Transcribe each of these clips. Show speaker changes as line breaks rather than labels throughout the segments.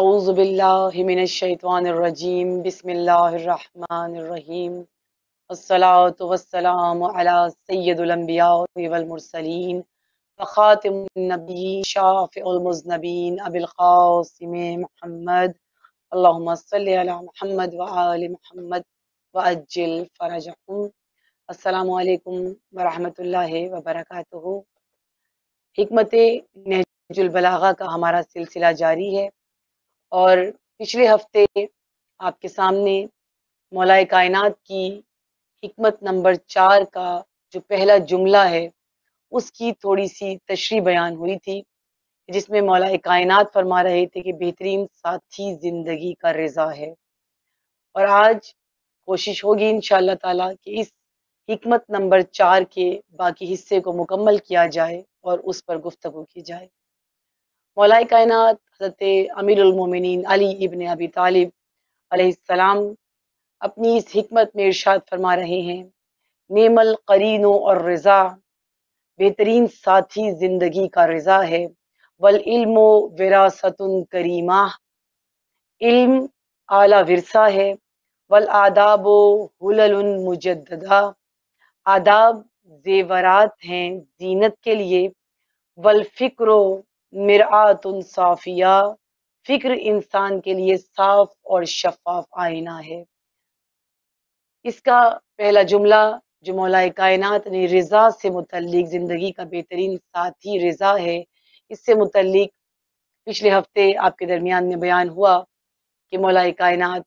अज़बिल्लाशवानरजीम का हमारा सिलसिला जारी है और पिछले हफ्ते आपके सामने मौलाए कायनात की हमत नंबर चार का जो पहला जुमला है उसकी थोड़ी सी तशरी बयान हुई थी जिसमें मौलाए कायनात फरमा रहे थे कि बेहतरीन साथी ज़िंदगी का रजा है और आज कोशिश होगी इन ताला कि इस हमत नंबर चार के बाकी हिस्से को मुकम्मल किया जाए और उस पर गुफ्तु की जाए मौलाए कायनात हज़रत अमीरमिन अली इबन अबी तालिब अलैहिस्सलाम अपनी इस हमत में इर्शाद फरमा रहे हैं नेमल करीन और रज़ा बेहतरीन साथी ज़िंदगी का रज़ा है वल इल्मो विरासत करीमा इल्म आला विरसा है वल आदाब हलल मुजदा आदाब जेवरात हैं जीनत के लिए वल फिक्रो मिरातुन साफिया फिक्र इंसान के लिए साफ और शफाफ आईना है इसका पहला जुमला जो मौलाए कायनात ने रज़ा से मुतलिक ज़िंदगी का बेहतरीन साथी रज़ा है इससे मुतलिक पिछले हफ्ते आपके दरमियान में बयान हुआ कि मौलाए कायनात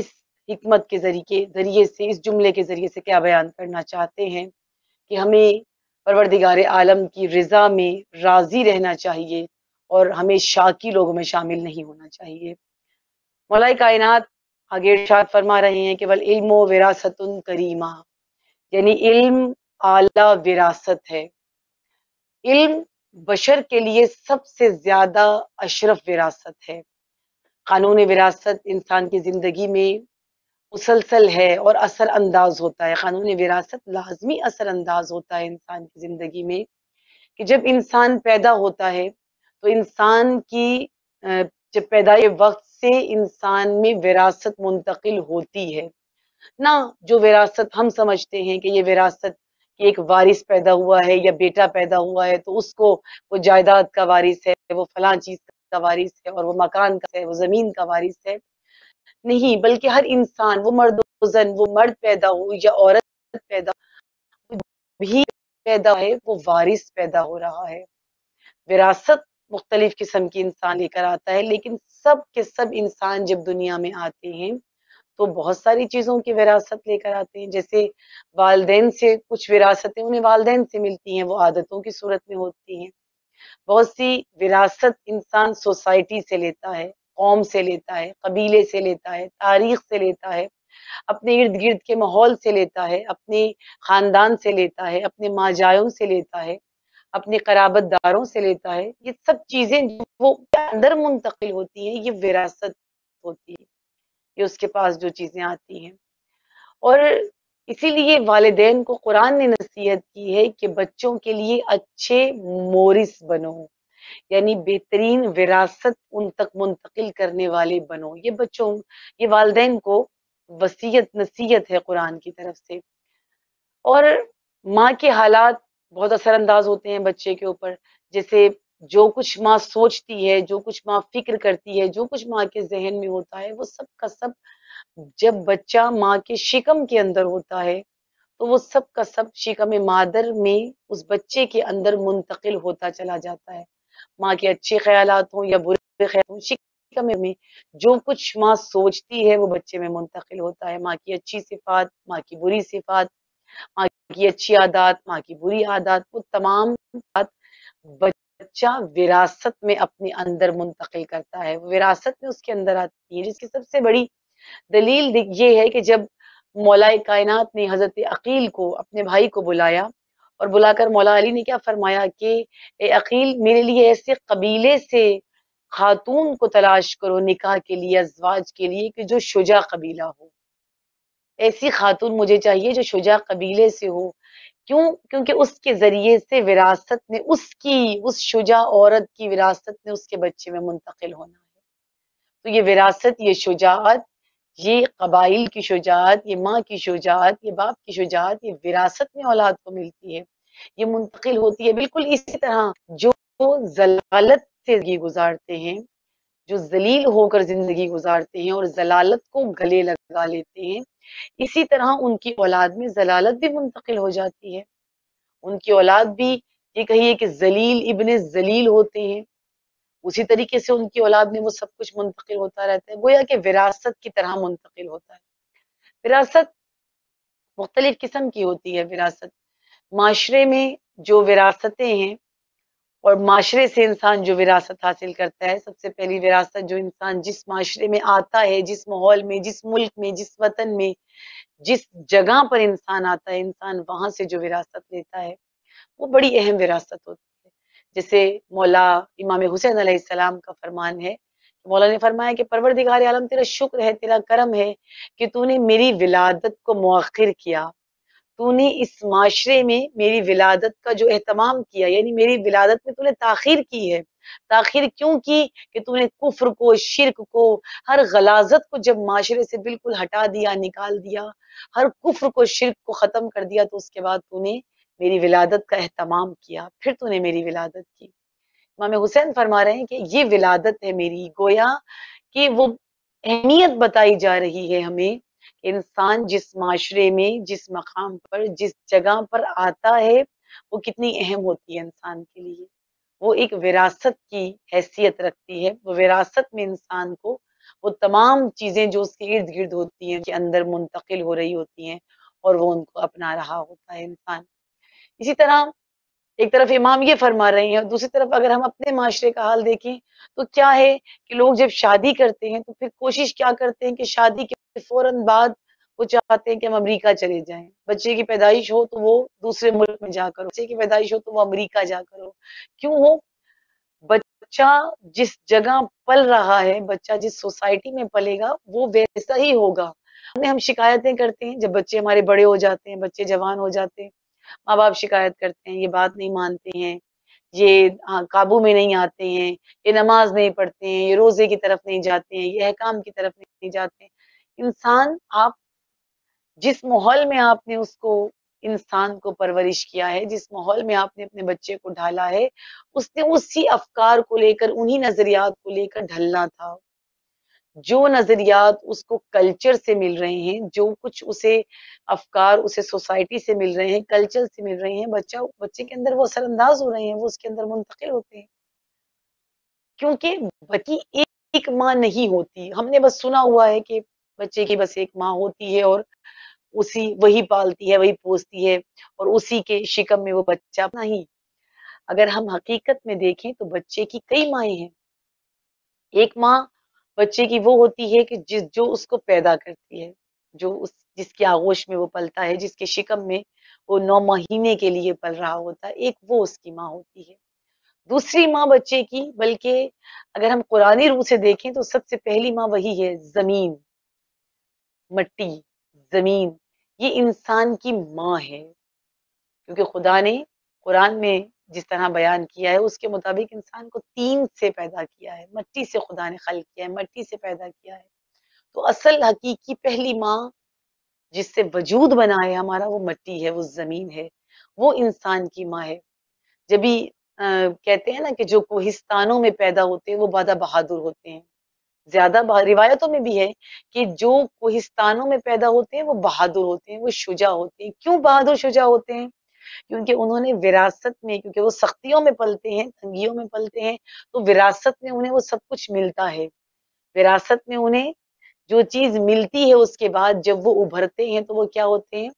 इस हमत के जरिए ज़रिए से इस जुमले के ज़रिए से क्या बयान करना चाहते हैं कि हमें परवरदिगार आलम की रजा में राजी रहना चाहिए और हमें शाकी लोगों में शामिल नहीं होना चाहिए मौलाई कायनात आगे शाद फरमा रहे हैं केवल इल्म विरासत करीमा यानी इल्म आला विरासत है इल्म बशर के लिए सबसे ज्यादा अशरफ विरासत है कानून विरासत इंसान की जिंदगी में मुसलसल है और असर अंदाज होता है कानून विरासत लाजमी असर अंदाज होता है इंसान की ज़िंदगी में कि जब इंसान पैदा होता है तो इंसान की जब पैदा वक्त से इंसान में विरासत मुंतकिल होती है ना जो विरासत हम समझते हैं कि ये विरासत कि एक वारिस पैदा हुआ है या बेटा पैदा हुआ है तो उसको वो जायदाद का वारिस है वो फला चीज़ का वारिस है और वो मकान का है वो ज़मीन का वारिस है नहीं बल्कि हर इंसान वो मर्द जन वो मर्द पैदा हो या औरत पैदा भी पैदा है वो वारिस पैदा हो रहा है विरासत मुख्तलिफ किस्म की इंसान लेकर आता है लेकिन सब के सब इंसान जब दुनिया में आते हैं तो बहुत सारी चीज़ों की विरासत लेकर आते हैं जैसे वालदेन से कुछ विरासतें उन्हें वालदेन से मिलती हैं वो आदतों की सूरत में होती हैं बहुत सी विरासत इंसान सोसाइटी से लेता है कौम से लेता है कबीले से लेता है तारीख से लेता है अपने इर्द गिर्द के माहौल से लेता है अपने ख़ानदान से लेता है अपने माजायों से लेता है अपने कराबत दारों से लेता है ये सब चीज़ें वो अंदर मुंतकिल होती हैं ये विरासत होती है ये उसके पास जो चीज़ें आती हैं और इसीलिए वालदेन को कुरान ने नसीहत की है कि बच्चों के लिए अच्छे मोरिस बनो यानी बेहतरीन विरासत उन तक मुंतकिल करने वाले बनो ये बच्चों ये वालदे को वसीयत नसीहत है कुरान की तरफ से और माँ के हालात बहुत असरअंदाज होते हैं बच्चे के ऊपर जैसे जो कुछ माँ सोचती है जो कुछ माँ फिक्र करती है जो कुछ माँ के जहन में होता है वो सब का सब जब बच्चा माँ के शिकम के अंदर होता है तो वो सब का सब शिकम मादर में उस बच्चे के अंदर मुंतकिल होता चला जाता है माँ के अच्छे ख्याल हों या बुरे ख्याल हों में जो कुछ माँ सोचती है वो बच्चे में मुंतकिल होता है माँ की अच्छी सिफात माँ की बुरी सिफात माँ की अच्छी आदत माँ की बुरी आदत वो तमाम बच्चा विरासत में अपने अंदर मुंतकिल करता है विरासत में उसके अंदर आती है जिसकी सबसे बड़ी दलील ये है कि जब मौलाए कायनात ने हजरत अकील को अपने भाई को बुलाया और बुलाकर मौला अली ने क्या फरमाया कि अकील मेरे लिए ऐसे कबीले से खातून को तलाश करो निकाह के लिए अजवाज के लिए कि जो शुजा कबीला हो ऐसी खातून मुझे चाहिए जो शुजा कबीले से हो क्यों क्योंकि उसके जरिए से विरासत में उसकी उस शुजा औरत की विरासत में उसके बच्चे में मुंतकिल होना है तो ये विरासत ये शुजात ये कबाइल की शुजात ये माँ की शुजात ये बाप की शुजात ये विरासत में औलाद को मिलती है ये मुंतकिल होती है बिल्कुल इसी तरह जो जलालत से जिंदगी गुजारते हैं जो जलील होकर जिंदगी गुजारते हैं और जलालत को गले लगा लेते हैं इसी तरह उनकी औलाद में जलालत भी मुंतकिल हो जाती है उनकी औलाद भी ये कहिए कि जलील इबन जलील होते हैं उसी तरीके से उनकी औलाद में वो सब कुछ मुंतकिल होता रहता है गोया कि विरासत की तरह मुंतकिल होता है विरासत मुख्तलिफ किस्म की होती है विरासत माशरे में जो विरासतें हैं और माशरे से इंसान जो विरासत हासिल करता है सबसे पहली विरासत जो इंसान जिस माशरे में आता है जिस माहौल में जिस मुल्क में जिस वतन में जिस जगह पर इंसान आता है इंसान वहां से जो विरासत लेता है वो बड़ी अहम विरासत होती है जैसे मौला इमाम हुसैन अलैहिस्सलाम का फरमान है मौला ने फरमाया कि परवरदिगार आलम तेरा शुक्र है तेरा करम है कि तूने मेरी विलादत को मौखिर किया तूने इस माशरे में मेरी विलादत का जो अहतमाम किया यानी मेरी विलादत में तूने ताखिर की है ताखिर क्यों की कि तूने कुफ्र को शिरक को हर गलाजत को जब माशरे से बिल्कुल हटा दिया निकाल दिया हर कुफ्र को शिरक को ख़त्म कर दिया तो उसके बाद तूने मेरी विलादत का अहतमाम किया फिर तूने मेरी विलादत की इमाम हुसैन फरमा रहे हैं कि ये विलादत है मेरी गोया कि वो अहमियत बताई जा रही है हमें इंसान जिस माशरे में जिस मकाम पर जिस जगह पर आता है वो कितनी अहम होती है इंसान के लिए वो एक विरासत की हैसियत रखती है वो विरासत में इंसान को वो तमाम चीज़ें जो उसके इर्द गिर्द होती हैं के अंदर मुंतकिल हो रही होती हैं और वो उनको अपना रहा होता है इंसान इसी तरह एक तरफ इमाम ये फरमा रहे हैं और दूसरी तरफ अगर हम अपने माशरे का हाल देखें तो क्या है कि लोग जब शादी करते हैं तो फिर कोशिश क्या करते हैं कि शादी के फौरन बाद वो चाहते हैं कि हम अमरीका चले जाए बच्चे की पैदाइश हो तो वो दूसरे मुल्क में जाकर बच्चे की पैदाइश हो तो वो अमरीका जाकर हो क्यों हो बच्चा जिस जगह पल रहा है बच्चा जिस सोसाइटी में पलेगा वो वैसा ही होगा हमने हम शिकायतें करते हैं जब बच्चे हमारे बड़े हो जाते हैं बच्चे जवान हो जाते हैं माँ बाप शिकायत करते हैं ये बात नहीं मानते हैं ये हाँ, काबू में नहीं आते हैं ये नमाज नहीं पढ़ते हैं ये रोजे की तरफ नहीं जाते हैं ये अहकाम की तरफ नहीं जाते इंसान आप जिस माहौल में आपने उसको इंसान को परवरिश किया है जिस माहौल में आपने अपने बच्चे को ढाला है उसने उसी अफकार को लेकर उन्हीं नजरियात को लेकर ढलना था जो नज़रियात उसको कल्चर से मिल रहे हैं जो कुछ उसे अफकार उसे सोसाइटी से मिल रहे हैं कल्चर से मिल रहे हैं बच्चा बच्चे के अंदर वो असरअंदाज हो रहे हैं वो उसके अंदर मुंतकिल होते हैं क्योंकि बच्ची एक, एक माँ नहीं होती हमने बस सुना हुआ है कि बच्चे की बस एक माँ होती है और उसी वही पालती है वही पोसती है और उसी के शिकम में वो बच्चा नहीं अगर हम हकीकत में देखें तो बच्चे की कई माए हैं एक माँ बच्चे की वो होती है कि जिस जो उसको पैदा करती है जो उस जिसके आगोश में वो पलता है जिसके शिकम में वो नौ महीने के लिए पल रहा होता है एक वो उसकी माँ होती है दूसरी माँ बच्चे की बल्कि अगर हम कुरानी रूप से देखें तो सबसे पहली माँ वही है जमीन मट्टी जमीन ये इंसान की माँ है क्योंकि खुदा ने कुरान में जिस तरह बयान किया है उसके मुताबिक इंसान को तीन से पैदा किया है मट्टी से खुदा ने खल किया है मट्टी से पैदा किया है तो असल हकीकी पहली माँ जिससे वजूद बना है हमारा वो मट्टी है वो जमीन है वो इंसान की माँ है जब भी कहते हैं ना कि जो कोहिस्तानों में पैदा होते हैं वो बादा बहादुर होते हैं ज्यादा रिवायतों में भी है कि जो कोहिस्तानों में पैदा होते हैं वो बहादुर होते हैं वो शुजा होते हैं क्यों बहादुर शुजा होते हैं क्योंकि उन्होंने विरासत में क्योंकि वो सख्तियों में पलते हैं तंगियों में पलते हैं तो विरासत में उन्हें वो सब कुछ मिलता है विरासत में उन्हें जो चीज मिलती है उसके बाद जब वो उभरते हैं तो वो क्या होते हैं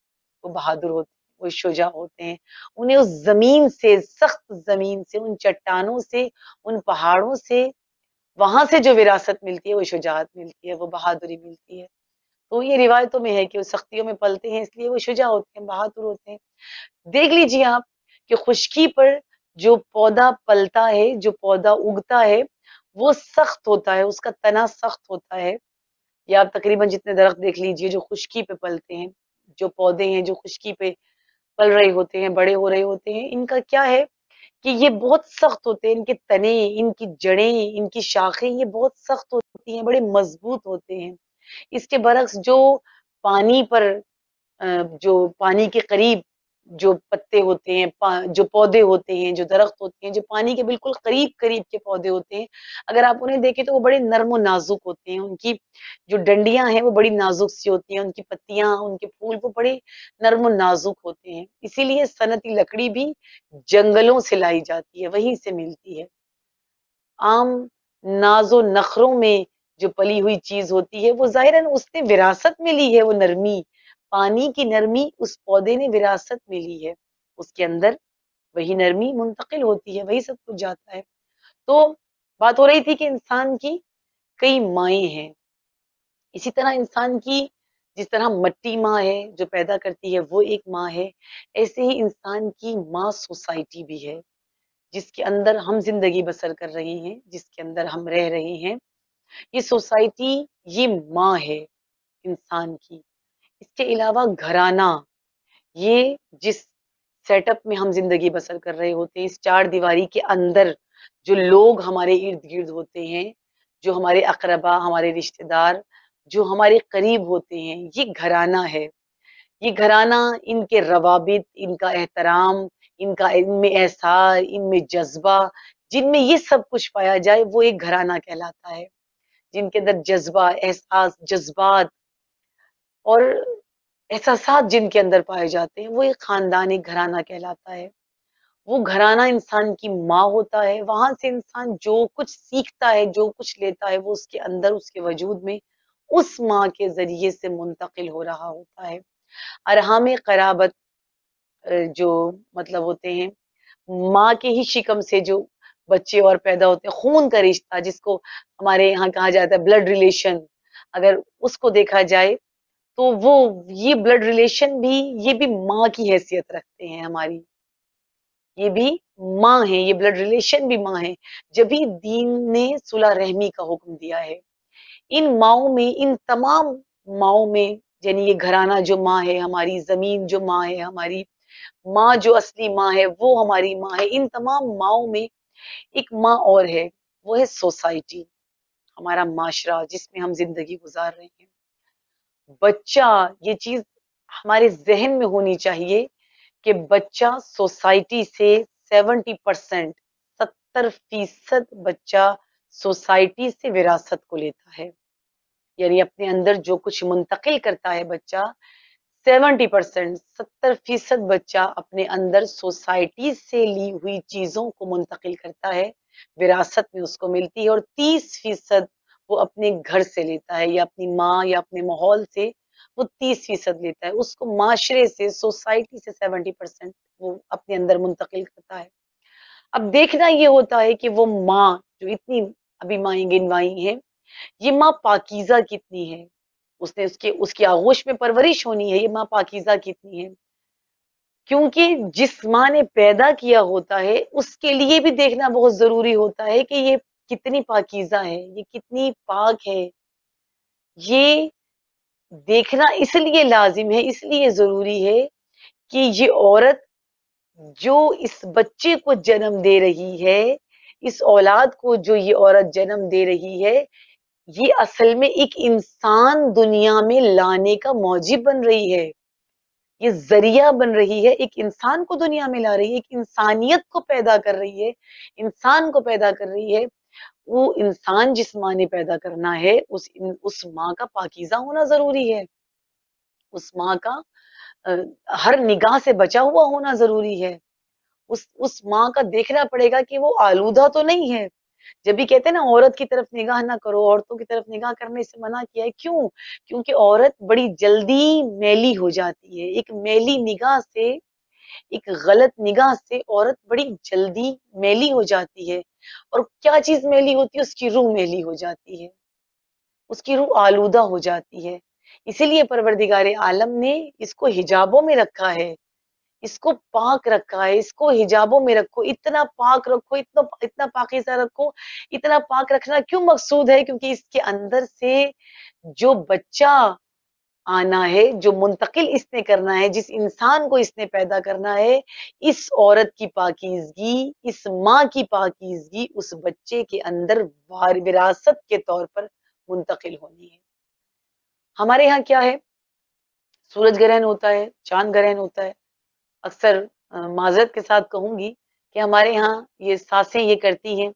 वो बहादुर होते हैं वो शुजा होते हैं उन्हें उस जमीन से सख्त जमीन से उन चट्टानों से उन पहाड़ों से वहां से जो विरासत मिलती है वो शुजात मिलती है वो बहादुरी मिलती है तो ये रिवायतों में है कि वो सख्तियों में पलते हैं इसलिए वो शुजा होते हैं बहादुर होते हैं देख लीजिए आप कि खुशकी पर जो पौधा पलता है जो पौधा उगता है वो सख्त होता है उसका तना सख्त होता है या आप तकरीबन जितने दरख्त देख लीजिए जो खुशकी पे पलते हैं जो पौधे हैं जो खुशकी पे पल रहे होते हैं बड़े हो रहे होते हैं इनका क्या है कि ये बहुत सख्त होते हैं इनके तने इनकी जड़ें इनकी शाखें ये बहुत सख्त होती हैं बड़े मजबूत होते हैं इसके बरक्स जो पानी पर जो पानी के करीब जो पत्ते होते हैं जो पौधे होते हैं जो दरख्त होते हैं जो पानी के बिल्कुल करीब करीब के पौधे होते हैं अगर आप उन्हें देखें तो वो बड़े नर्म नाजुक होते हैं उनकी जो डंडियां हैं वो बड़ी नाजुक सी होती हैं उनकी पत्तियां उनके फूल वो बड़े नर्म नाजुक होते हैं इसीलिए सनती लकड़ी भी जंगलों से लाई जाती है वहीं से मिलती है आम नाजो नखरों में जो पली हुई चीज होती है वो जाहिरन उसने विरासत में ली है वो नरमी पानी की नरमी उस पौधे ने विरासत में ली है उसके अंदर वही नरमी मुंतकिल होती है वही सब कुछ जाता है तो बात हो रही थी कि इंसान की कई माए हैं इसी तरह इंसान की जिस तरह मट्टी माँ है जो पैदा करती है वो एक माँ है ऐसे ही इंसान की माँ सोसाइटी भी है जिसके अंदर हम जिंदगी बसर कर रहे हैं जिसके अंदर हम रह रहे हैं ये सोसाइटी ये माँ है इंसान की इसके अलावा घराना ये जिस सेटअप में हम जिंदगी बसर कर रहे होते हैं इस चार दीवारी के अंदर जो लोग हमारे इर्द गिर्द होते हैं जो हमारे अकरबा हमारे रिश्तेदार जो हमारे करीब होते हैं ये घराना है ये घराना इनके रवाबित इनका एहतराम इनका इनमें एहसार इनमें जज्बा जिनमें ये सब कुछ पाया जाए वो एक घराना कहलाता है जिनके अंदर जज्बा एहसास जज्बात और एहसास जिनके अंदर पाए जाते हैं वो एक खानदान एक घराना कहलाता है वो घराना इंसान की माँ होता है वहां से इंसान जो कुछ सीखता है जो कुछ लेता है वो उसके अंदर उसके वजूद में उस माँ के जरिए से मुंतकिल हो रहा होता है अरहम कराबत जो मतलब होते हैं माँ के ही शिकम से जो बच्चे और पैदा होते हैं खून का रिश्ता जिसको हमारे यहाँ कहा जाता है ब्लड रिलेशन अगर उसको देखा जाए तो वो ये ब्लड रिलेशन भी ये भी माँ की हैसियत रखते हैं हमारी ये भी माँ है ये ब्लड रिलेशन भी माँ है जब भी दीन ने सुलह रहमी का हुक्म दिया है इन माओ में इन तमाम माओ में यानी ये घराना जो माँ है हमारी जमीन जो माँ है हमारी माँ जो असली माँ है वो हमारी माँ है इन तमाम माओ में एक माँ और है वो है सोसाइटी हमारा माशरा जिसमें हम जिंदगी गुजार रहे हैं बच्चा ये चीज हमारे जहन में होनी चाहिए कि बच्चा सोसाइटी से सेवेंटी परसेंट सत्तर फीसद बच्चा सोसाइटी से विरासत को लेता है यानी अपने अंदर जो कुछ मुंतकिल करता है बच्चा सेवेंटी परसेंट सत्तर फीसद बच्चा अपने अंदर सोसाइटी से ली हुई चीजों को मुंतकिल करता है विरासत में उसको मिलती है और तीस फीसद वो अपने घर से लेता है या अपनी माँ या अपने माहौल से वो तीस फीसद लेता है उसको माशरे से सोसाइटी से सेवेंटी परसेंट वो अपने अंदर मुंतकिल करता है अब देखना ये होता है कि वो माँ जो इतनी अभी माएंगे इनवाई है ये माँ पाकिजा कितनी है उसने उसके उसकी आगोश में परवरिश होनी है ये माँ पाकिजा कितनी है क्योंकि जिस माँ ने पैदा किया होता है उसके लिए भी देखना बहुत जरूरी होता है कि ये कितनी पाकिजा है ये कितनी पाक है ये देखना इसलिए लाजिम है इसलिए जरूरी है कि ये औरत जो इस बच्चे को जन्म दे रही है इस औलाद को जो ये औरत जन्म दे रही है ये असल में एक इंसान दुनिया में लाने का मौजिब बन रही है ये जरिया बन रही है एक इंसान को दुनिया में ला रही है एक इंसानियत को पैदा कर रही है इंसान को पैदा कर रही है वो इंसान जिस माँ ने पैदा करना है उस उस माँ का पाकिजा होना जरूरी है उस माँ का हर निगाह से बचा हुआ होना जरूरी है उस उस माँ का देखना पड़ेगा कि वो आलूदा तो नहीं है जब भी कहते हैं ना औरत की तरफ निगाह ना करो औरतों की तरफ निगाह करने से मना किया है क्यों क्योंकि औरत बड़ी जल्दी मैली हो जाती है एक मैली निगाह से एक गलत निगाह से औरत बड़ी जल्दी मैली हो जाती है और क्या चीज मैली होती है उसकी रूह मैली हो जाती है उसकी रूह आलूदा हो जाती है इसीलिए परवरदिगार आलम ने इसको हिजाबों में रखा है इसको पाक रखा है इसको हिजाबों में रखो इतना पाक रखो इतना इतना पाकिजा रखो इतना पाक रखना क्यों मकसूद है क्योंकि इसके अंदर से जो बच्चा आना है जो मुंतकिल इसने करना है जिस इंसान को इसने पैदा करना है इस औरत की पाकिजगी इस माँ की पाकिजगी उस बच्चे के अंदर विरासत के तौर पर मुंतकिल होनी है हमारे यहाँ क्या है सूरज ग्रहण होता है चांद ग्रहण होता है अक्सर माजरत के साथ कहूंगी कि हमारे यहाँ ये सासें ये करती हैं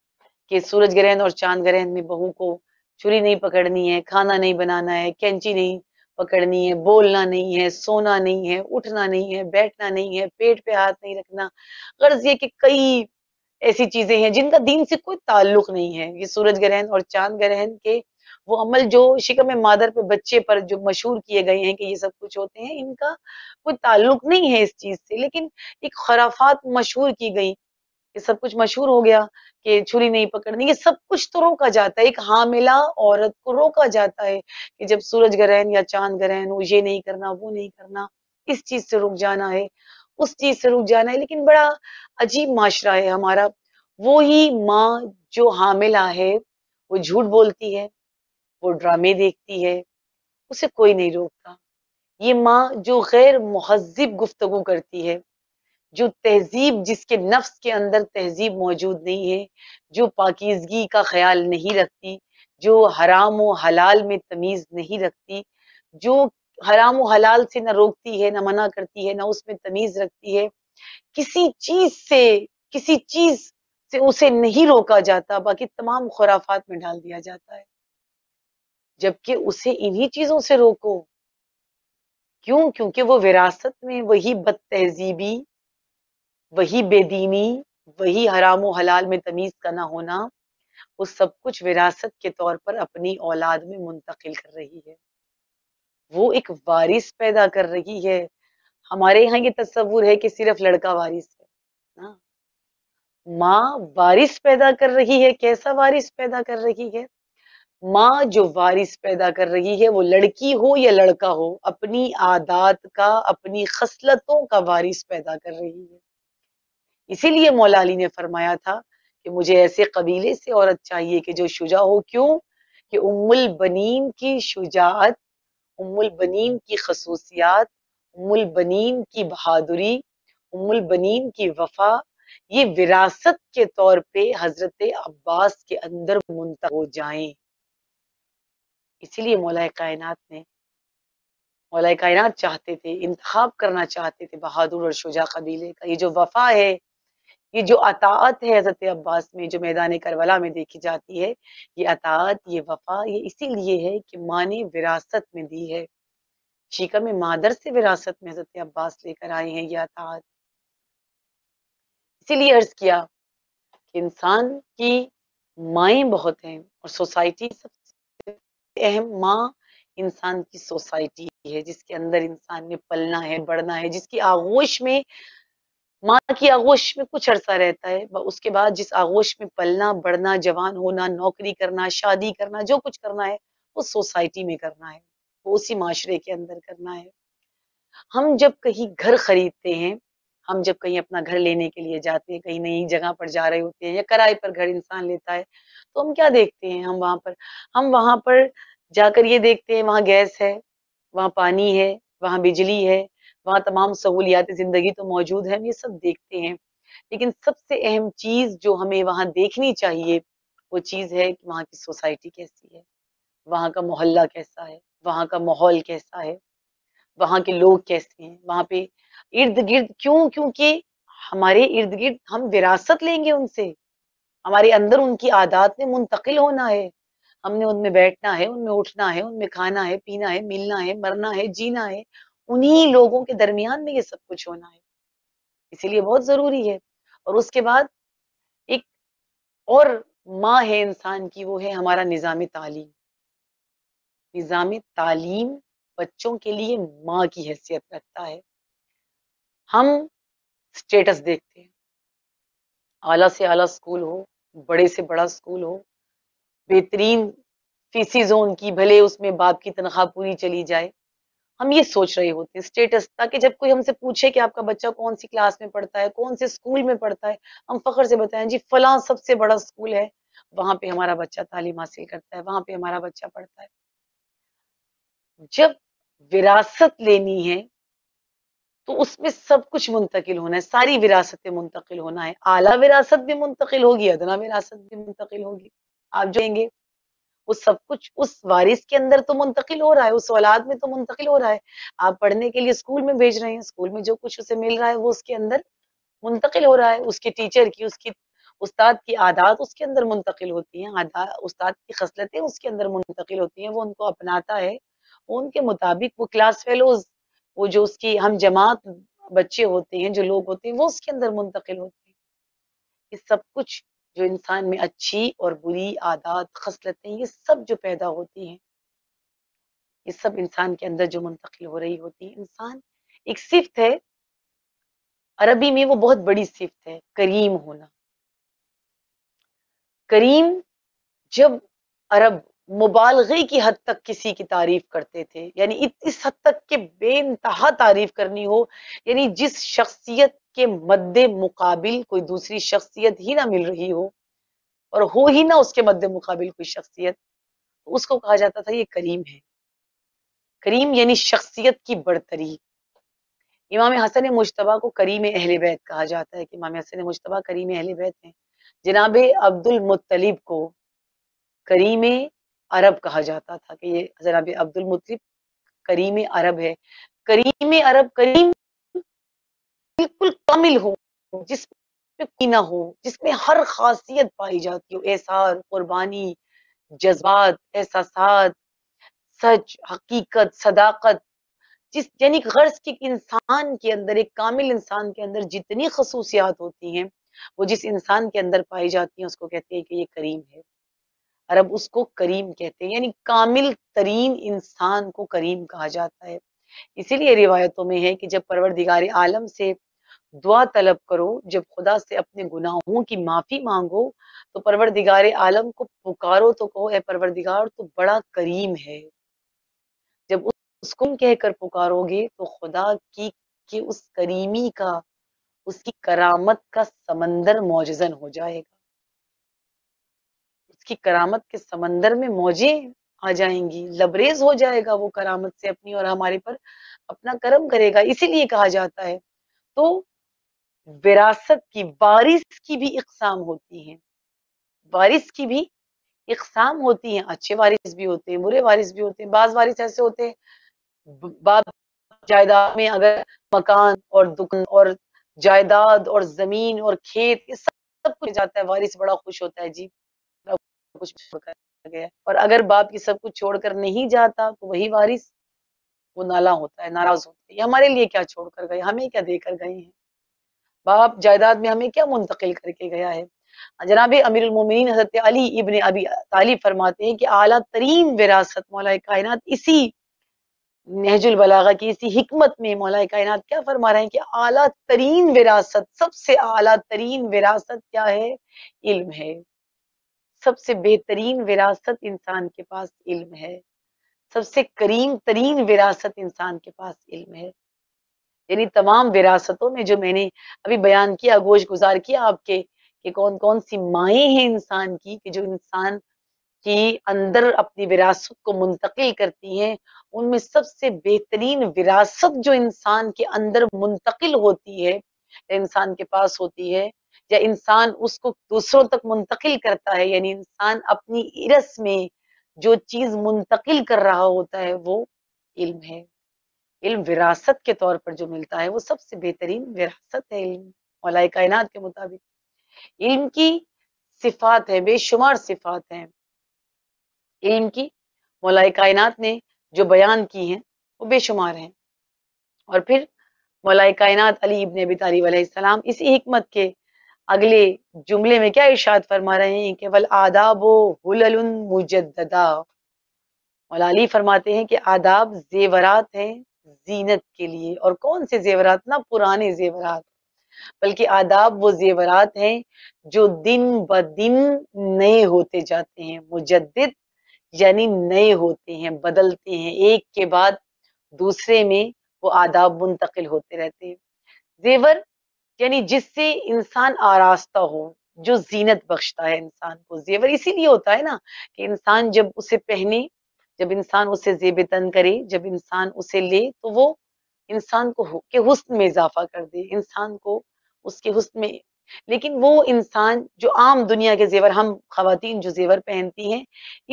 कि सूरज ग्रहण और चांद ग्रहण में बहू को छुरी नहीं पकड़नी है खाना नहीं बनाना है कैंची नहीं पकड़नी है बोलना नहीं है सोना नहीं है उठना नहीं है बैठना नहीं है पेट पे हाथ नहीं रखना गर्ज ये कि कई ऐसी चीजें हैं जिनका दीन से कोई ताल्लुक नहीं है ये सूरज ग्रहण और चांद ग्रहण के वो अमल जो शिकम मादर पे बच्चे पर जो मशहूर किए गए हैं कि ये सब कुछ होते हैं इनका कोई ताल्लुक नहीं है इस चीज से लेकिन एक खराफात मशहूर की गई कि सब कुछ मशहूर हो गया कि छुरी नहीं पकड़नी ये सब कुछ तो रोका जाता है एक हामिला औरत को रोका जाता है कि जब सूरज ग्रहण या चांद ग्रहण हो ये नहीं करना वो नहीं करना इस चीज से रुक जाना है उस चीज से रुक जाना है लेकिन बड़ा अजीब माशरा है हमारा वो ही माँ जो हामिला है वो झूठ बोलती है वो ड्रामे देखती है उसे कोई नहीं रोकता ये माँ जो गैर महजब गुफ्तगु करती है जो तहजीब जिसके नफ्स के अंदर तहजीब मौजूद नहीं है जो पाकिजगी का ख्याल नहीं रखती जो हराम व हलाल में तमीज़ नहीं रखती जो हराम व हलाल से ना रोकती है ना मना करती है ना उसमें तमीज़ रखती है किसी चीज़ से किसी चीज़ से उसे नहीं रोका जाता बाकी तमाम खुराफात में डाल दिया जाता है जबकि उसे इन्हीं चीजों से रोको क्यों क्योंकि वो विरासत में वही बद तहजीबी वही बेदीनी वही हराम हलाल में तमीज का ना होना वो सब कुछ विरासत के तौर पर अपनी औलाद में मुंतकिल कर रही है वो एक वारिस पैदा कर रही है हमारे यहाँ ये तस्वुर है कि सिर्फ लड़का वारिस है माँ वारिस पैदा कर रही है कैसा वारिस पैदा कर रही है माँ जो वारिस पैदा कर रही है वो लड़की हो या लड़का हो अपनी आदात का अपनी खसलतों का वारिस पैदा कर रही है इसीलिए मौलाली ने फरमाया था कि मुझे ऐसे कबीले से औरत चाहिए कि जो शुजा हो क्यों कि उम्मुल बनीन की शुजात उम्मुल बनीन की खसूसियात उम्मुल बनीन की बहादुरी उम्मुल बनीन की वफा ये विरासत के तौर पे हजरत अब्बास के अंदर मुंतक हो जाएं इसीलिए मौलाए कायनात ने मौलाए कायनात चाहते थे इंतखब करना चाहते थे बहादुर और शुजा कबीले का ये जो वफा है ये जो अतात है हजरत अब्बास में जो मैदान करवला में देखी जाती है ये अतात ये वफा ये इसीलिए है कि माँ ने विरासत में दी है शीका में मादर से विरासत में हजरत अब्बास लेकर आए हैं ये अतात इसीलिए अर्ज किया कि इंसान की माए बहुत हैं और सोसाइटी सब अहम माँ इंसान की सोसाइटी है जिसके अंदर इंसान ने पलना है बढ़ना है जिसकी आगोश में माँ की आगोश में कुछ अरसा रहता है उसके बाद जिस आगोश में पलना बढ़ना जवान होना नौकरी करना शादी करना जो कुछ करना है वो सोसाइटी में करना है वो उसी माशरे के अंदर करना है हम जब कहीं घर खरीदते हैं हम जब कहीं अपना घर लेने के लिए जाते हैं कहीं नई जगह पर जा रहे होते हैं या किराए पर घर इंसान लेता है तो हम क्या देखते हैं हम वहां पर हम वहां पर जाकर ये देखते हैं वहां गैस है वहां पानी है वहां बिजली है वहां तमाम सहूलियात जिंदगी तो मौजूद है हम ये सब देखते हैं लेकिन सबसे अहम चीज जो हमें वहां देखनी चाहिए वो चीज है कि वहां की सोसाइटी कैसी है वहां का मोहल्ला कैसा है वहां का माहौल कैसा है वहां के लोग कैसे हैं वहां पे इर्द गिर्द क्यों क्योंकि हमारे इर्द गिर्द हम विरासत लेंगे उनसे हमारे अंदर उनकी आदात में मुंतकिल होना है हमने उनमें बैठना है उनमें उठना है उनमें खाना है पीना है मिलना है मरना है जीना है उन्हीं लोगों के दरमियान में ये सब कुछ होना है इसीलिए बहुत जरूरी है और उसके बाद एक और माँ है इंसान की वो है हमारा निज़ाम तालीम निज़ाम तालीम बच्चों के लिए माँ की हैसियत रखता है हम स्टेटस देखते हैं आला से आला स्कूल हो बड़े से बड़ा स्कूल हो बेहतरीन फीसिस हो उनकी भले उसमें बाप की तनख्वाह पूरी चली जाए हम ये सोच रहे होते स्टेटस ताकि जब कोई हमसे पूछे कि आपका बच्चा कौन सी क्लास में पढ़ता है कौन से स्कूल में पढ़ता है हम फख्र से बताएं जी फलां सबसे बड़ा स्कूल है वहां पे हमारा बच्चा तालीम हासिल करता है वहां पे हमारा बच्चा पढ़ता है जब विरासत लेनी है तो उसमें सब कुछ मुंतकिल होना है सारी विरासतें मुंतकिल होना है आला विरासत भी मुंतकिल होगी अदना विरासत भी मुंतकिल होगी आप जाएंगे वो सब कुछ उस वारिस के अंदर तो मुंतकिल हो रहा है उस औलाद में तो मुंतकिल हो रहा है आप पढ़ने के लिए स्कूल में भेज रहे हैं स्कूल में जो कुछ उसे मिल रहा है वो उसके अंदर मुंतकिल हो रहा है उसके टीचर की उसकी उस्ताद की आदात उसके अंदर मुंतकिल होती है उस्ताद की खसलतें उसके अंदर मुंतकिल होती हैं वो उनको अपनाता है उनके मुताबिक वो क्लास फेलोज वो जो उसकी हम जमात बच्चे होते हैं जो लोग होते हैं वो उसके अंदर मुंतकिल होते हैं ये सब कुछ जो इंसान में अच्छी और बुरी आदत खसलतें ये सब जो पैदा होती हैं ये सब इंसान के अंदर जो मुंतकिल हो रही होती है इंसान एक सिफ्त है अरबी में वो बहुत बड़ी सिफत है करीम होना करीम जब अरब मुबालगे की हद तक किसी की तारीफ करते थे यानी इस हद तक के बेानतहा तारीफ करनी हो यानी जिस शख्सियत के मद्द मुकाबिल कोई दूसरी शख्सियत ही ना मिल रही हो और हो ही ना उसके मद्दे मुकाबिल कोई शख्सियत तो उसको कहा जाता था ये करीम है करीम यानी शख्सियत की बढ़तरी इमाम हसन मुशतबा को करीम अहल बैत कहा जाता है कि इमाम हसन मुशतबा करीम अहल बैत हैं जनाब अब्दुल मुतलिब को करीम अरब कहा जाता था कि ये जनाब अब्दुल मुतलिब करीम अरब है करीम अरब करीम बिल्कुल कामिल हो जिस ना हो जिसमें हर खासियत पाई जाती हो एसार कुर्बानी जज्बात एहसास सच हकीकत सदाकत जिस यानी गर्ज के इंसान के अंदर एक कामिल इंसान के अंदर जितनी खसूसियात होती हैं वो जिस इंसान के अंदर पाई जाती हैं उसको कहते हैं कि ये करीम है अरब उसको करीम कहते हैं यानी कामिल तरीन इंसान को करीम कहा जाता है इसीलिए रिवायतों में है कि जब परवरदिगार आलम से दुआ तलब करो जब खुदा से अपने गुनाहों की माफ़ी मांगो तो परवरदिगार आलम को पुकारो तो कहो ए परवरदिगार तो बड़ा करीम है जब उसको कहकर पुकारोगे तो खुदा की कि उस करीमी का उसकी करामत का समंदर मौजन हो जाएगा उसकी करामत के समंदर में मौजें आ जाएंगी लबरेज हो जाएगा वो करामत से अपनी और हमारे पर अपना कर्म करेगा इसीलिए कहा जाता है तो विरासत की बारिश की भी इकसाम होती है बारिश की भी इकसाम होती है अच्छे वारिस भी होते हैं बुरे वारिस भी होते हैं बाज वारिस ऐसे होते हैं बाप जायदाद में अगर मकान और दुकान और जायदाद और जमीन और खेत ये सब कुछ जाता है वारिस बड़ा खुश होता है जी कुछ छोड़कर गया और अगर बाप ये सब कुछ छोड़कर नहीं जाता तो वही वारिस वो नाला होता है नाराज होता है हमारे लिए क्या छोड़ कर गए हमें क्या देकर गए हैं बाप जायदाद में हमें क्या मुंतकिल करके गया है जनाब अमीर उमिन हजरत अली इबन अबी तालिब फरमाते हैं कि आला तरीन विरासत मौलाए कायनात इसी नहजुल बलागा की इसी हिकमत में मौलाए कायनात क्या फरमा रहे हैं कि आला तरीन विरासत सबसे आला तरीन विरासत क्या है इल्म है सबसे बेहतरीन विरासत इंसान के पास इल्म है सबसे करीम तरीन विरासत इंसान के पास इल्म है यानी तमाम विरासतों में जो मैंने अभी बयान किया गोश गुजार किया आपके कि कौन कौन सी माए हैं इंसान की कि जो इंसान की अंदर अपनी विरासत को मुंतकिल करती हैं उनमें सबसे बेहतरीन विरासत जो इंसान के अंदर मुंतकिल होती है इंसान के पास होती है या इंसान उसको दूसरों तक मुंतकिल करता है यानी इंसान अपनी इरस में जो चीज मुंतकिल कर रहा होता है वो इल्म है इल्म विरासत के तौर पर जो मिलता है वो सबसे बेहतरीन विरासत है इल्म मौलाए कायनात के मुताबिक इल्म की सिफात है बेशुमार सिफात है इल्म की मौलाए कायनात ने जो बयान की है वो बेशुमार है और फिर मौलाए कायनात अली इब्ने अबी तालीब अलैहिस्सलाम इसी हमत के अगले जुमले में क्या इशाद फरमा रहे हैं केवल आदाब हलल मुजद्दा मौला फरमाते हैं कि आदाब जेवरात हैं जीनत के लिए और कौन से जेवरात ना पुराने जेवरात बल्कि आदाब वो जेवरात हैं जो दिन ब दिन नए होते जाते हैं मुजद्द यानी नए होते हैं बदलते हैं एक के बाद दूसरे में वो आदाब मुंतकिल होते रहते हैं जेवर यानी जिससे इंसान आरास्ता हो जो जीनत बख्शता है इंसान को जेवर इसीलिए होता है ना कि इंसान जब उसे पहने जब इंसान उसे जेब तन करे जब इंसान उसे ले तो वो इंसान को के हुस्न में इजाफा कर दे इंसान को उसके हुस्न में लेकिन वो इंसान जो आम दुनिया के जेवर हम खातन जो जेवर पहनती हैं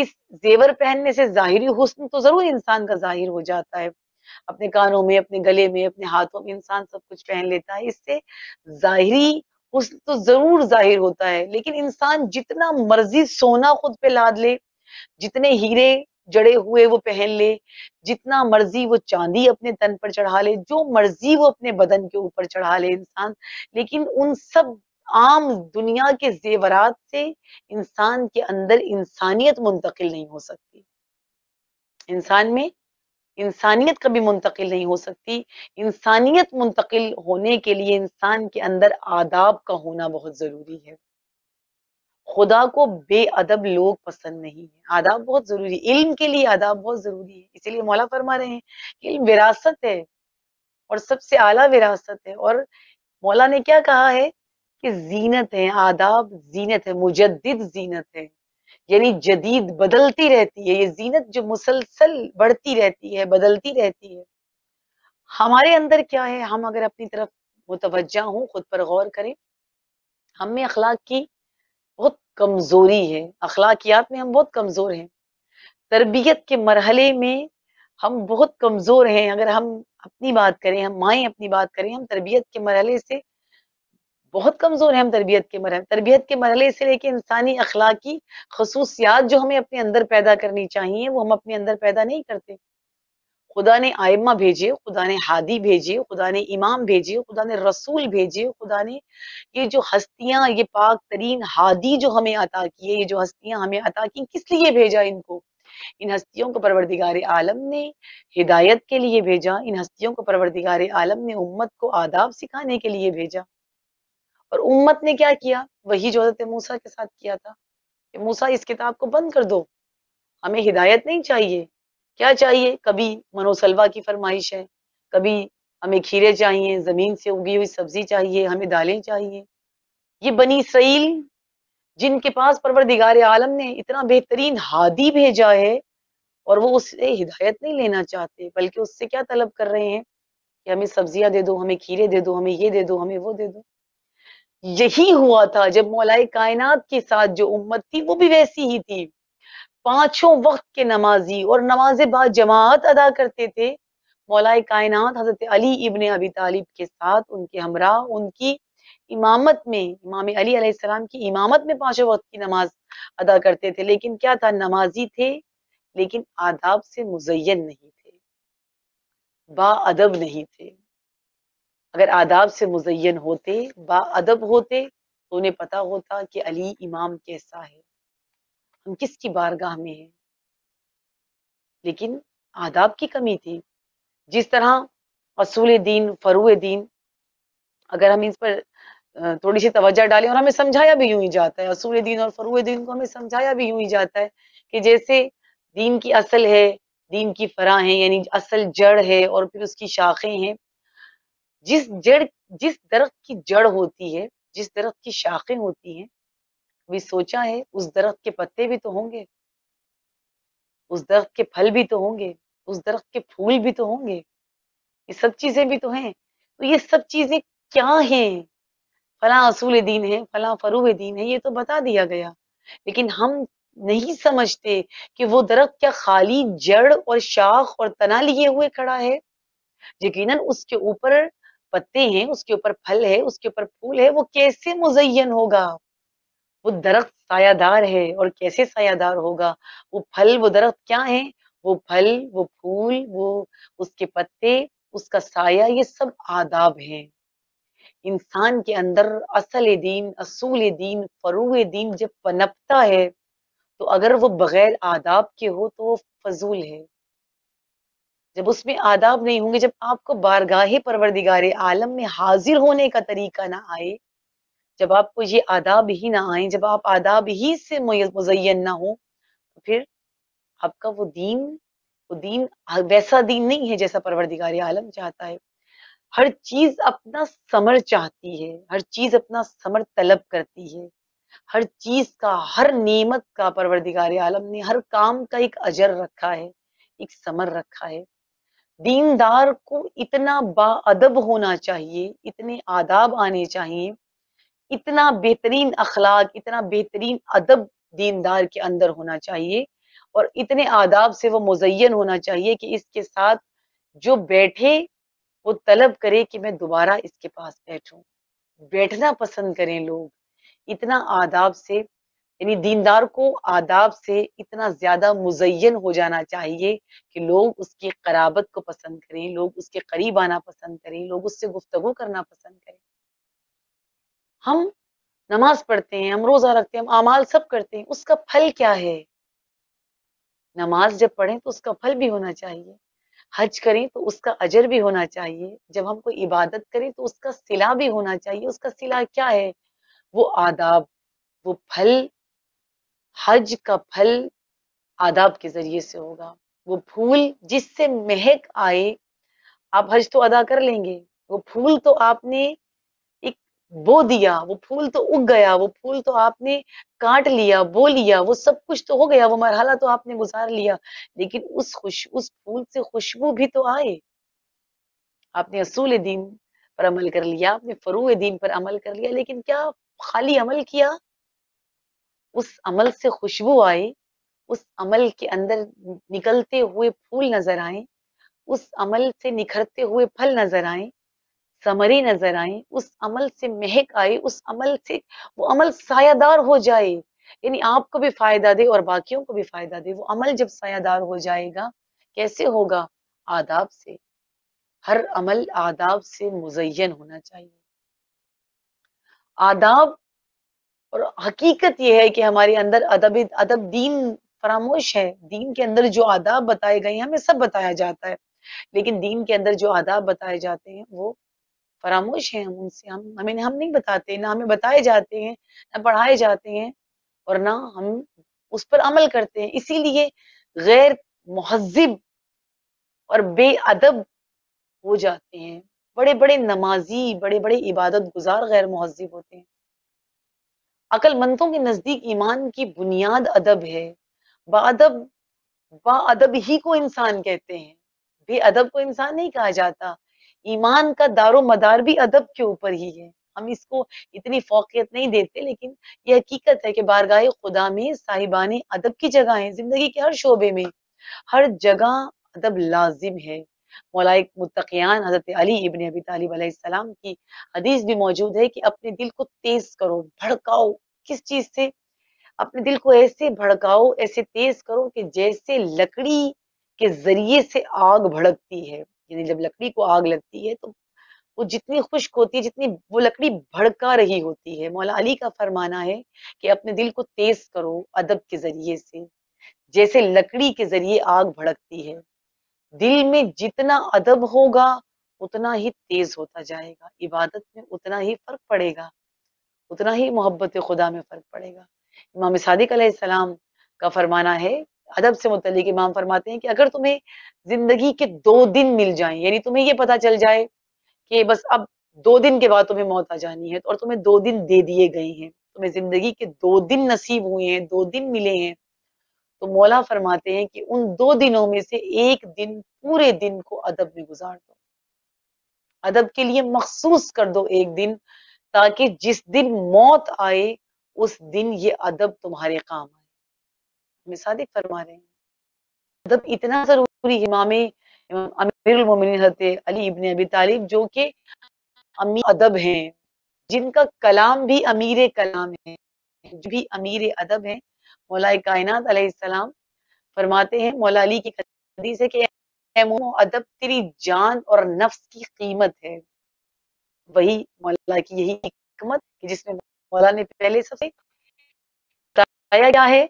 इस जेवर पहनने से ज़ाहरी हुस्न तो ज़रूर इंसान का जाहिर हो जाता है अपने कानों में अपने गले में अपने हाथों में इंसान सब कुछ पहन लेता है इससे जाहिरी उस तो जरूर जाहिर होता है लेकिन इंसान जितना मर्जी सोना खुद पे लाद ले जितने हीरे जड़े हुए वो पहन ले जितना मर्जी वो चांदी अपने तन पर चढ़ा ले जो मर्जी वो अपने बदन के ऊपर चढ़ा ले इंसान लेकिन उन सब आम दुनिया के जेवरात से इंसान के अंदर इंसानियत मुंतकिल नहीं हो सकती इंसान में इंसानियत कभी मुंतकिल नहीं हो सकती इंसानियत मुंतकिल होने के लिए इंसान के अंदर आदाब का होना बहुत ज़रूरी है खुदा को बेअदब लोग पसंद नहीं है आदाब बहुत ज़रूरी है इल्म के लिए आदाब बहुत ज़रूरी है इसीलिए मौला फरमा रहे हैं कि इल्म विरासत है और सबसे आला विरासत है और मौला ने क्या कहा है कि जीनत है आदाब जीनत है मुजद्दिद जीनत है यानी जदीद बदलती रहती है ये जीनत जो मुसलसल बढ़ती रहती है बदलती रहती है हमारे अंदर क्या है हम अगर अपनी तरफ मुतवजा हों खुद पर गौर करें हम में अखलाक की बहुत कमजोरी है अखलाकियात में हम बहुत कमजोर हैं तरबियत के मरहले में हम बहुत कमजोर हैं अगर हम अपनी बात करें हम माए अपनी बात करें हम तरबियत के मरहले से बहुत कमज़ोर है हम तरबियत के मरहल तरबियत के मरहले से लेके इंसानी अखलाकी खसूसियात जो हमें अपने अंदर पैदा करनी चाहिए वो हम अपने अंदर पैदा नहीं करते खुदा ने आयमा भेजे खुदा ने हादी भेजे खुदा ने इमाम भेजे खुदा ने रसूल भेजे खुदा ने ये जो हस्तियां ये पाक तरीन हादी जो हमें अता किए ये जो हस्तियां हमें अता की किस लिए भेजा इनको इन हस्तियों को परवरदिगार आलम ने हिदायत के लिए भेजा इन हस्तियों को परवरदिगार आलम ने उम्मत को आदाब सिखाने के लिए भेजा और उम्मत ने क्या किया वही जो हजरत मूसा के साथ किया था कि मूसा इस किताब को बंद कर दो हमें हिदायत नहीं चाहिए क्या चाहिए कभी मनोसलवा की फरमाइश है कभी हमें खीरे चाहिए जमीन से उगी हुई सब्जी चाहिए हमें दालें चाहिए ये बनी सईल जिनके पास परवरदिगार आलम ने इतना बेहतरीन हादी भेजा है और वो उससे हिदायत नहीं लेना चाहते बल्कि उससे क्या तलब कर रहे हैं कि हमें सब्जियां दे दो हमें खीरे दे दो हमें ये दे दो हमें वो दे दो यही हुआ था जब मौलाई कायनात के साथ जो उम्मत थी वो भी वैसी ही थी पांचों वक्त के नमाजी और नमाज बाद जमात अदा करते थे मौलाए कायनात हजरत अली इबन अबी तालिब के साथ उनके हमरा उनकी इमामत में इमाम अली अलैहिस्सलाम की इमामत में पांचों वक्त की नमाज अदा करते थे लेकिन क्या था नमाजी थे लेकिन आदाब से मुजयन नहीं थे अदब नहीं थे अगर आदाब से मुजयन होते बाअदब होते तो उन्हें पता होता कि अली इमाम कैसा है हम किसकी बारगाह में हैं लेकिन आदाब की कमी थी जिस तरह असूल दीन फरू दीन अगर हम इस पर थोड़ी सी तवज्जा डालें और हमें समझाया भी यूं ही जाता है असूल दीन और फरू दीन को हमें समझाया भी यूं ही जाता है कि जैसे दीन की असल है दीन की फराह है यानी असल जड़ है और फिर उसकी शाखें हैं जिस जड़ जिस दरख्त की जड़ होती है जिस दरख्त की शाखें होती हैं भी सोचा है उस दरख्त के पत्ते भी तो होंगे उस दरख्त के फल भी तो होंगे उस दरख्त के फूल भी तो होंगे ये सब चीजें भी तो हैं तो ये सब चीजें क्या हैं फला असूल दीन है फला फरूब दीन है ये तो बता दिया गया लेकिन हम नहीं समझते कि वो दरख्त क्या खाली जड़ और शाख और तना लिए हुए खड़ा है यकीनन उसके ऊपर पत्ते हैं उसके ऊपर फल है उसके ऊपर फूल है वो कैसे मुजयन होगा वो दरख्त सायादार है और कैसे सायादार होगा वो फल वो दरख्त क्या है वो फल वो फूल वो उसके पत्ते उसका साया ये सब आदाब है इंसान के अंदर असल दीन असूल दीन फरू दीन जब पनपता है तो अगर वो बगैर आदाब के हो तो वो फजूल है जब उसमें आदाब नहीं होंगे जब आपको बारगाहे परवरदिगार आलम में हाजिर होने का तरीका ना आए जब आपको ये आदाब ही ना आए जब आप आदाब ही से मुजयन ना हो तो फिर आपका वो दीन वो दीन वैसा दीन नहीं है जैसा परवरदिगार आलम चाहता है हर चीज अपना समर चाहती है हर चीज अपना समर तलब करती है हर चीज का हर नियमत का परवरदिगार आलम ने हर काम का एक अजर रखा है एक समर रखा है दीनदार को इतना बाअदब होना चाहिए इतने आदाब आने चाहिए इतना बेहतरीन अखलाक इतना बेहतरीन अदब दीनदार के अंदर होना चाहिए और इतने आदाब से वो मुजयन होना चाहिए कि इसके साथ जो बैठे वो तलब करे कि मैं दोबारा इसके पास बैठूं बैठना पसंद करें लोग इतना आदाब से यानी दीनदार को आदाब से इतना ज्यादा मुजयन हो जाना चाहिए कि लोग उसकी कराबत को पसंद करें लोग उसके करीब आना पसंद करें लोग उससे गुफ्तगु करना पसंद करें हम नमाज पढ़ते हैं हम रोजा रखते हैं हम अमाल सब करते हैं उसका फल क्या है नमाज जब पढ़ें तो उसका फल भी होना चाहिए हज करें तो उसका अजर भी होना चाहिए जब हम कोई इबादत करें तो उसका सिला भी होना चाहिए उसका सिला क्या है वो आदाब वो फल हज का फल आदाब के जरिए से होगा वो फूल जिससे महक आए आप हज तो अदा कर लेंगे वो फूल तो आपने एक बो दिया वो फूल तो उग गया वो फूल तो आपने काट लिया बो लिया वो सब कुछ तो हो गया वो मरहला तो आपने गुजार लिया लेकिन उस खुश उस फूल से खुशबू भी तो आए आपने असूल दीन पर अमल कर लिया आपने फरू दीन पर अमल कर लिया लेकिन क्या खाली अमल किया उस अमल से खुशबू आए उस अमल के अंदर निकलते हुए फूल नजर आए उस अमल से निखरते हुए फल नजर आए समरी नजर आए उस अमल से महक आए उस अमल से वो अमल सायादार हो जाए यानी आपको भी फायदा दे और बाकियों को भी फायदा दे वो अमल जब सायादार हो जाएगा कैसे होगा आदाब से हर अमल आदाब से मुजयन होना चाहिए आदाब और हकीकत यह है कि हमारे अंदर अदब अदब दीन फरामोश है दीन के अंदर जो आदाब बताए गए हैं हमें सब बताया जाता है लेकिन दीन के अंदर जो आदाब बताए जाते हैं वो फरामोश है हम उनसे हम हमें हम नहीं बताते ना हमें बताए जाते हैं ना पढ़ाए जाते हैं और ना हम उस पर अमल करते हैं इसीलिए गैर महजब और बेअदब हो जाते हैं बड़े बड़े नमाजी बड़े बड़े इबादत गुजार गैर महजब होते हैं अक्लमंदों के नजदीक ईमान की बुनियाद अदब है बादब अदब ही को इंसान कहते हैं बेअदब को इंसान नहीं कहा जाता ईमान का दारो मदार भी अदब के ऊपर ही है हम इसको इतनी फोकियत नहीं देते लेकिन यह हकीकत है कि बारगाह खुदा में साहिबान अदब की जगह है जिंदगी के हर शोबे में हर जगह अदब लाजिम है मौलाइक मुतकियान हजरत अली इबन अबी तालिब की हदीस भी मौजूद है कि अपने दिल को तेज करो भड़काओ किस चीज से अपने दिल को ऐसे भड़काओ ऐसे तेज करो कि जैसे लकड़ी के जरिए से आग भड़कती है यानी जब लकड़ी को आग लगती है तो वो जितनी खुश्क होती है जितनी वो लकड़ी भड़का रही होती है मौला अली का फरमाना है कि अपने दिल को तेज करो अदब के जरिए से जैसे लकड़ी के जरिए आग भड़कती है दिल में जितना अदब होगा उतना ही तेज होता जाएगा इबादत में उतना ही फर्क पड़ेगा उतना ही मोहब्बत खुदा में फ़र्क पड़ेगा इमाम सादिक सलाम का फरमाना है अदब से मुतलिक इमाम फरमाते हैं कि अगर तुम्हें जिंदगी के दो दिन मिल जाएं यानी तुम्हें ये पता चल जाए कि बस अब दो दिन के बाद तुम्हें मौत आ जानी है तो और तुम्हें दो दिन दे दिए गए हैं तुम्हें जिंदगी के दो दिन नसीब हुए हैं दो दिन मिले हैं तो मौला फरमाते हैं कि उन दो दिनों में से एक दिन पूरे दिन को अदब में गुजार दो अदब के लिए मखसूस कर दो एक दिन ताकि जिस दिन मौत आए उस दिन ये अदब तुम्हारे काम आए हमें सादिक फरमा रहे हैं अदब इतना जरूरी इमामे अमीरुलमिन हजरत अली इब्ने अबी तालिब जो कि अमीर अदब हैं जिनका कलाम भी अमीर कलाम है जो भी अमीर अदब है मौलाए कायनात अलैहिस्सलाम फरमाते हैं मौला अली की हदीस है कि अदब तेरी जान और नफ्स की कीमत है वही मौला की यही हमत जिसमें मौला ने पहले सबसे बताया गया है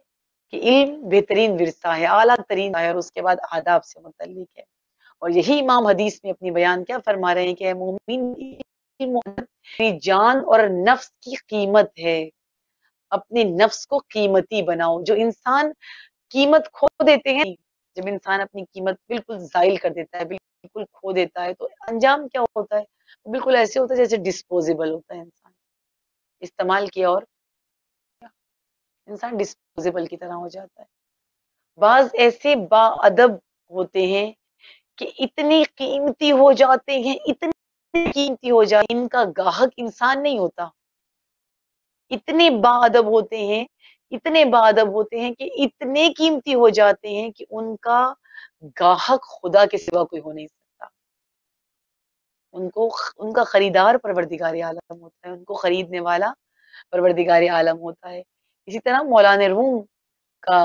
कि इल्म बेहतरीन विरसा है आला तरीन है और उसके बाद आदाब से मुतल है और यही इमाम हदीस में अपनी बयान क्या फरमा रहे हैं कि मोमिन जान और नफ्स की कीमत है अपने नफ्स को कीमती बनाओ जो इंसान कीमत खो देते हैं जब इंसान अपनी कीमत बिल्कुल जायल कर देता है बिल्कुल खो देता है तो अंजाम क्या होता है बिल्कुल ऐसे होता है जैसे डिस्पोजेबल होता है इंसान इस्तेमाल किया और इंसान डिस्पोजेबल की तरह हो जाता है बाज ऐसे बाअदब होते हैं कि इतनी कीमती हो जाते हैं इतनी कीमती हो जाते इनका गाहक इंसान नहीं होता इतने बाअदब होते हैं इतने अदब होते हैं कि इतने कीमती हो जाते हैं कि उनका गाहक खुदा के सिवा कोई हो नहीं सकता उनको उनका खरीदार परवरदिगार आलम होता है उनको खरीदने वाला परवरदिगार आलम होता है इसी तरह मौलाना रूम का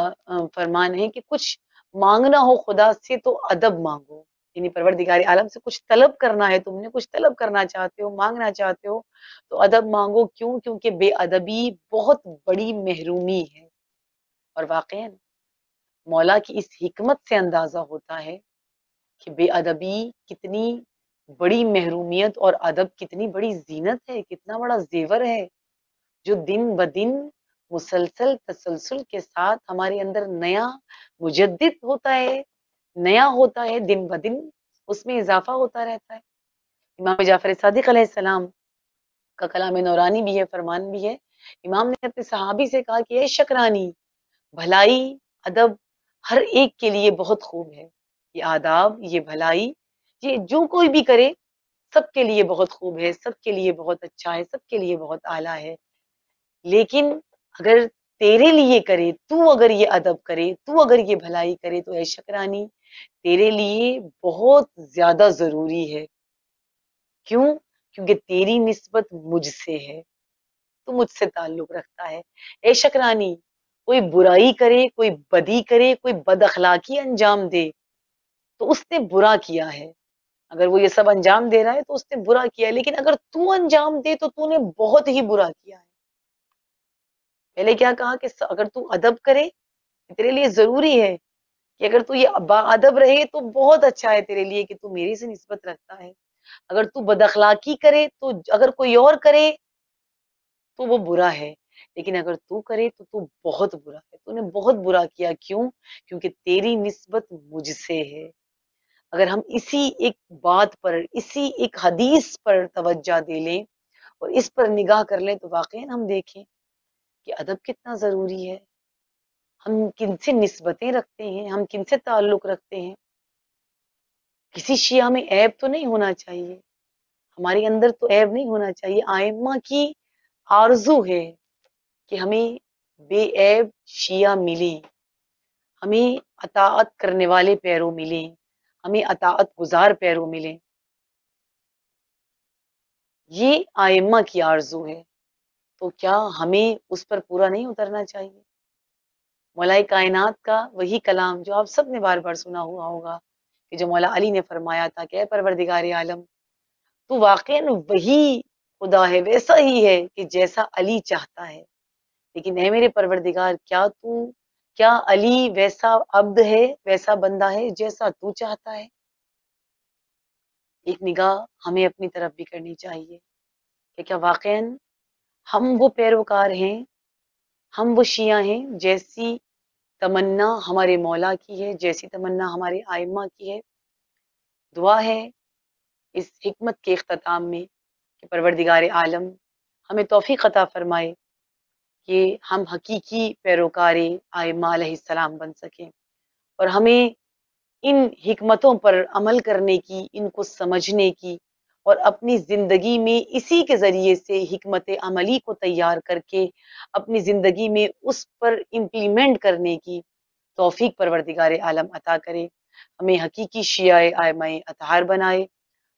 फरमान है कि कुछ मांगना हो खुदा से तो अदब मांगो यानी परवरदिगार आलम से कुछ तलब करना है तुमने कुछ तलब करना चाहते हो मांगना चाहते हो तो अदब मांगो क्यों क्योंकि बेअदबी बहुत बड़ी महरूमी है और वाक़ मौला की इस हिकमत से अंदाज़ा होता है कि बेअदबी कितनी बड़ी महरूमियत और अदब कितनी बड़ी जीनत है कितना बड़ा जेवर है जो दिन ब दिन मुसलसल तसलसल के साथ हमारे अंदर नया मुजद होता है नया होता है दिन ब दिन उसमें इजाफा होता रहता है इमाम जाफर सदक सलाम का कलाम नौरानी भी है फरमान भी है इमाम ने अपने सहाबी से कहा कि ये शकरानी भलाई अदब हर एक के लिए बहुत खूब है ये आदाब ये भलाई ये जो कोई भी करे सबके लिए बहुत खूब है सबके लिए बहुत अच्छा है सबके लिए बहुत आला है लेकिन अगर तेरे लिए करे तू अगर ये अदब करे तू अगर ये भलाई करे तो ऐ रानी तेरे लिए बहुत ज्यादा जरूरी है क्यों क्योंकि तेरी निस्बत मुझसे है तो मुझसे ताल्लुक रखता है ऐ रानी कोई बुराई करे कोई बदी करे कोई बदअखलाकी अंजाम दे तो उसने बुरा किया है अगर वो ये सब अंजाम दे रहा है तो उसने बुरा किया लेकिन अगर तू अंजाम दे तो तूने बहुत ही बुरा किया है पहले क्या कहा कि अगर तू अदब करे तेरे लिए जरूरी है कि अगर तू ये अदब रहे तो बहुत अच्छा है तेरे लिए कि तू मेरे से नस्बत रखता है अगर तू बदखलाकी करे तो अगर कोई और करे तो वो बुरा है लेकिन अगर तू करे तो तू बहुत बुरा है तूने बहुत बुरा किया क्यों क्योंकि तेरी नस्बत मुझसे है अगर हम इसी एक बात पर इसी एक हदीस पर तवज्जा दे लें और इस पर निगाह कर लें तो वाकई हम देखें कि अदब कितना ज़रूरी है हम किन से नस्बतें रखते हैं हम किन से ताल्लुक़ रखते हैं किसी शिया में ऐब तो नहीं होना चाहिए हमारे अंदर तो ऐब नहीं होना चाहिए आयमा की आरजू है कि हमें बेऐब शिया मिले हमें अतात करने वाले पैरों मिलें हमें अतात गुजार पैरों मिले ये आयमा की आरजू है तो क्या हमें उस पर पूरा नहीं उतरना चाहिए मौलाई कायनात का वही कलाम जो आप सब ने बार बार सुना हुआ होगा कि जो मौला अली ने फरमाया था क्या परवरदिगार आलम तो वाक़ वही खुदा है वैसा ही है कि जैसा अली चाहता है लेकिन है मेरे परवरदिगार क्या तू क्या अली वैसा अब्द है वैसा बंदा है जैसा तू चाहता है एक निगाह हमें अपनी तरफ भी करनी चाहिए कि क्या वाकई हम वो पैरोकार हैं हम वो शिया हैं जैसी तमन्ना हमारे मौला की है जैसी तमन्ना हमारे आयमा की है दुआ है इस हमत के अख्ताम में कि परवरदिगार आलम हमें तोफ़ी अता फरमाए कि हम हकीकी पैरोकारी आयमा सलाम बन सकें और हमें इन हमतों पर अमल करने की इनको समझने की और अपनी ज़िंदगी में इसी के ज़रिए से हमत अमली को तैयार करके अपनी ज़िंदगी में उस पर इम्प्लीमेंट करने की तोफ़ी परवरदिगार आलम अता करे हमें हकीकी शिया आयमा अतहार बनाए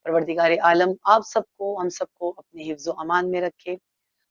परवरदिगार आलम आप सबको हम सबको अपने हिफ्ज़ अमान में रखे